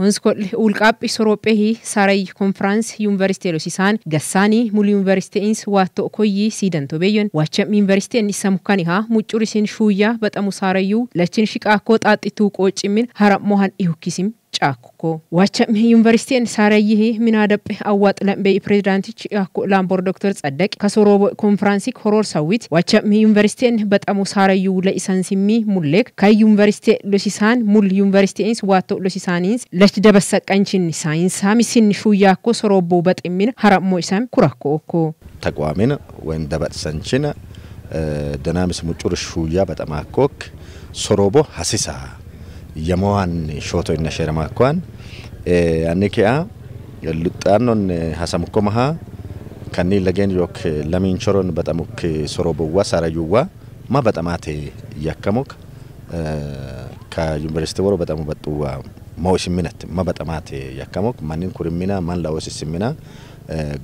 ሆንስኮል ኡልቃጲ ሶሮጴሂ ሳረይ ኮንፍራንስ ዩኒቨርስቴ ሎሲሳን ገሳኒ ሙሉ ዩኒቨርስቴ ኢንስ ዋቶ ኮይ ሲደንቶ ቤዮን ዋቸም ዩኒቨርስቴ እንሰሙካን ኢሃ ሙጩሪሲን ሹያ በጠሙ ሳረዩ ለችን ሽቃኮ ጣጢቱ ቆጭሚን ሀረሞሃን ኢሁኪሲም ጫኩኮ ዋቸም ዩኒቨርሲቲን ሳረይህ ሚና ደጵ አዋጥ ለንበይ ፕሬዚዳንቲች ያኩ ላምቦር ዶክተር ጸደቅ ከሶሮቦ ኮንፈራንሲክ ሆሮር ሰዊት ዋቸም ዩኒቨርሲቲን በጣሙ ሳረዩ ለኢሰንሲሚ ሙሌክ ከዩኒቨርሲቲ ሎሲሳን ሙል ዩኒቨርሲቲንስ ዋቶ ሎሲሳኒንስ ለች ደበሰቀንችን ሳይንስ ሳሚሲን ሹያኮ ሶሮቦ በጥሚን ሀራሞ ኢሳም ኩራኮ እኮ ተቋሚን ወይም ደበሰንችን ደናምስ ሙጩር ሹያ በጠማኮክ ሶሮቦ ሀሲሳ yamoan shoto inna sherama kwan e anike a luxannon hasamukko maha kanni lagen yok lamin choron batamuk sorobowa sarayuwa ma batamate yakamuk ከዩኒቨርሲቲ ወሮ በጣም በጥዋ መውስሚነት መበጠማት ያከሞክ ማንን ኩርሚና ማን ላወስስሚና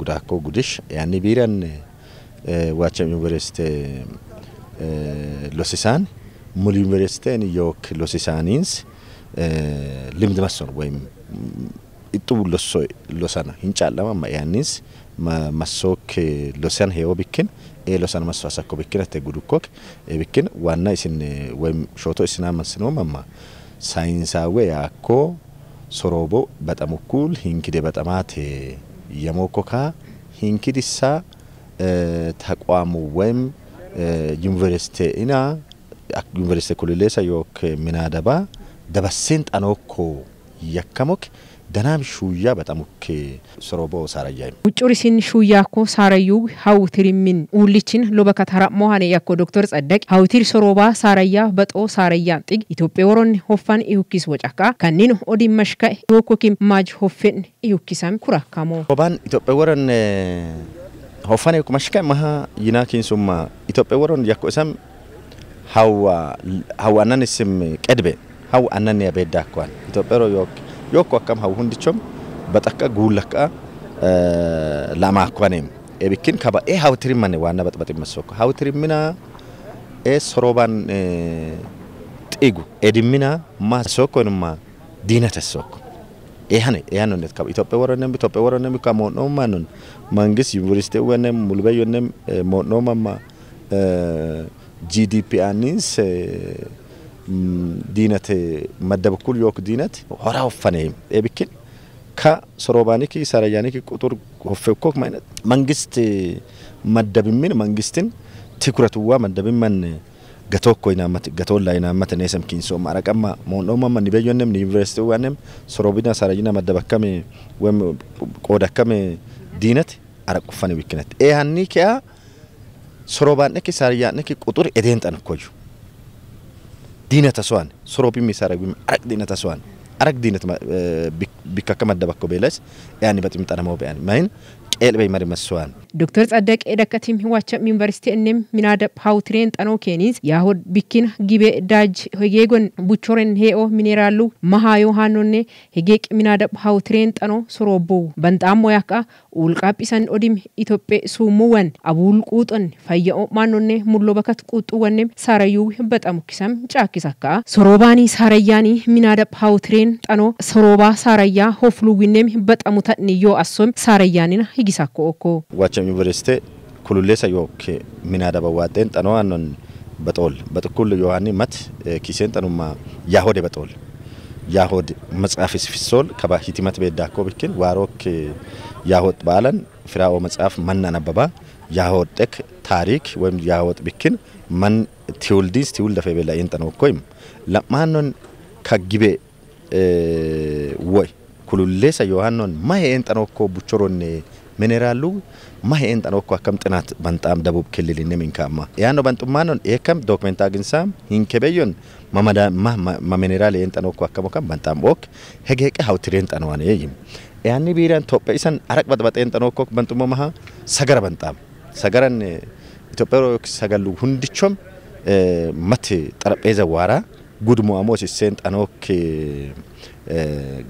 ጉዳኮ ጉድሽ ያኒ ቢረን ዋቸም ዩኒቨርሲቲ ሎሲሳን ሙሉ ዩኒቨርሲቲን የወክ ሎሲሳኒንስ ልምድ መሶን ወይም ittub losso losana hin caalama mayanis masok losan heo bikin e losan maso asakko bikin ate gudukok e bikin wanna isin wem shoto isina masino mamma sainsawe yakko sorobo batamukul hinkide batamate yamokoka hinkidissa ተቋሙ ወይም ዩኒቨርሲቲ ኢና akka yuunivarsiitii kulileessa yookiin eh, minaadabaa dabarseen xanookoo yakkamok danaam shuuyyaa baxamuk soroboo saarayyaa ውጭሪሲን ሹያኮ ሳረዩ ሀውትሪሚን ውልችን ሎበ ከተራሞ ሀነ ያኮ ዶክተር ጸደቅ ሀውቲር ሶሮባ ሳረያ በጦ ሳረያን ጥግ ኢትዮጵያ ወሮን ሆፋን ኢዩኪስ ወጫካ ከኒን ኦዲን መሽከ ዶኮኪም ማጅ ሆፌን ኢዩኪሳም ኩራካሞ ሶባን ኢትዮጵያ ወረን ሆፋን ኢዩክ መሽከ መሀ ይናኪን ሱማ ኢትዮጵያ ወሮን ያኮ እሰም hawa hawanan isim qedbe haw anan ya bedda kwan itopero yok yok akam haw hundichom bataka gulaka lama kwanem ebikin kaba e haw trimmane wana batbati masoko haw trimmina e soroban xigu edimmina ma sokonumma diinata soko ehane ehanonet kaba itophe woronem itophe woronem ka mo'nomanon mangis yuniversite wenem mulube yonem mo'nomamma ጂዲፒአኒስ ዲነት መደብ ዮክ ዲነት ሆራ ወፈነ ኤብኪን ከ ሶሮባኒኪ ሰረያኒኪ ቁጥር ሆፌ ማይነት መንግስት መደብምን መንግስትን ትኩረትዋ መደብመን ገቶ ኮይና ገቶ ላይና መት ነሰም ኪንሶ ማረቀማ ሞንዶ ማማ ኒበዮንም ዩኒቨርሲቲ ወንም ሶሮቢና ሰረጂና መደበከም ወም ቆደከም ዲነት አረቁፈነ ቢክነት ኤሃኒ sorobaanneki saryaanneki quxur edentan koju diinata soan soropimmi sarabim arak diinata soan arak diinat bikka kamadda bakko beelas yaani baximxana moo be'an mayin qeelbey mari massoan ዶክተር ጸደቅ የደቀቲም ህዋቸ ዩኒቨርሲቲ እንም ሚናደብ ሀውትሬን ጠኖ ኬኒስ ያሆድ ቢኪን ጊቤ ዳጅ ሄጌጎን ቡቾሬን ሄኦ ሚኔራሉ መሃዮ ሃኖኔ ሄጌቅ ሚናደብ ሀውትሬን ጠኖ ሱሮቡ በንጣሞ ያካ ulqaapisan odim itoophe suumuwan abuul quuxon fayya o'maanonne mulloo bakat quuxuwanne saarayyuu bexamu kisam akka soroobaanii saarayyaanii minaada paawutireen xanoo soroobaa saarayyaa baxamu ta'ni yoo assoom saarayyaanina higisa higisakko okko wacham yuuniversite kululleessa yookke minaada waaxeen xanoo aannan baxool annon በጦል በጥኩል ዮሐኒ xanummaa yaahoode baxool ያሆዴ matsaafis fissool kabaa ስፊሶል ከባ ሂቲመት ቤዳኮ ብክን ዋሮክ ያወጥ ባለን ፍራኦ መጽሐፍ መን አነበባ ያወጠክ ታሪክ ወይም ያወጥ ብክን መን ትውልዲስ ትውልደ ፈበላ ኮይም ለማንን ከግቤ ወይ ኩሉሌሰ ዮሐኖን ማሄ ኮ ቡቾሮኔ ሚኔራሉ ማ ማሄን ጠኖኮ አከም ጥናት በንጣም ደቡብ ክልል ንሚንካማ ያኖ በንጡማኖን ኤከም ዶክመንት አግንሳም ሂንኬበዮን ማሚኔራል ኤን ጠኖኮ አከሞከም በንጣም ኦክ ሄጌቄ ሀውትሬን ጠነዋን ይም ያኒ ቢራን ቶጴይሰን አረቅ በጥበጤን ጠኖኮ በንጡሞ መሀ ሰገረ በንጣም ሰገረን ኢትዮጵያ ሰገሉ ሁንድቾም መት ጠረጴዛ ዋራ ጉድሞ አሞስ ሴን ጠኖክ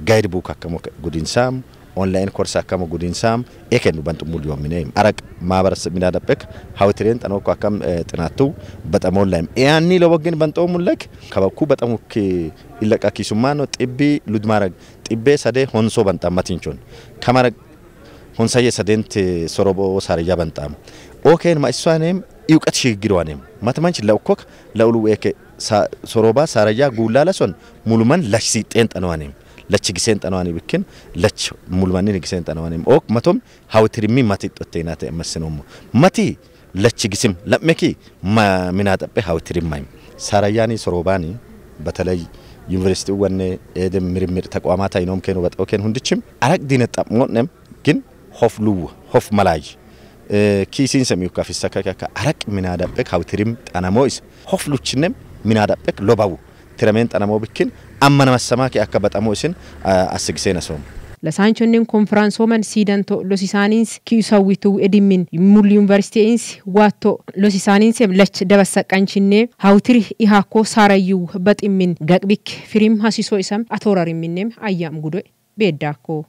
ጋይድ ቡክ አከሞ ጉድንሳም ኦንላይን ኮርስ አካሙ ጉዲንሳም ኤከኑ በንጥሙ ሊዮሚኔ አረቅ ማህበረሰብ ሚዳደበክ ሀውትሬን ጠኖኩ አካም ጥናቱ በጣም ኦንላይን ያኒ ለወግን በንጦ ሙለክ ከበኩ በጣም ክ ይለቃ ኪሱማ ነው ጥቢ ሉድማረግ ጥቤ ሰዴ ሆንሶ በንጣም ማቲንቾን ከማረግ ሆንሳየ ሰዴንት ሶሮቦ ሳርያ በንጣም ኦኬን ማእሷኔም እውቀት ሽግግሯኔም ማትማንች ለውኮክ ለውሉ ኤከ ሶሮባ ሳረያ ጉላላሶን ሙሉመን ለሽሲጤን ጠነዋኔም lachi giseen xanawaan ibikkin lachi mulmannin giseen xanawaan im ok matom hawtirimi mati xotteena ta'e masinomo mati lachi gisም ለመኪ ምናጠጴ ሀውትሪማይም ሳራያኒ ሶሮባኒ በተለይ ዩኒቨርሲቲ ወነ ኤድም ምርምር ተቋማት አይኖም ኬኖ በጣው ኬን ሁንድችም አረቅ ዲነ ጣምሞንም ግን ሆፍ ልው ሆፍ መላይ ኪሲን ሰሚው ካፊሳ ካካ አረቅ ምናዳጴ ሀውትሪም ጣናሞይስ ሆፍ ሉችንም ምናዳጴ ሎባው ትረሜን ጣናሞ ብክን amma nama samaa akka baxamoo isin asigseen asooma. Lasaan chonneen konfiraansooman siidan to los isaaniins kiisawitu edimmin mulli yuunivarsiitiins waatto los isaaniins lach dabasaqqanchinne hawtiri ihaakoo saarayyuu baximmin gaqbik firim hasisoo isam atoorarimminnem ayyaam gudoe beeddaakoo.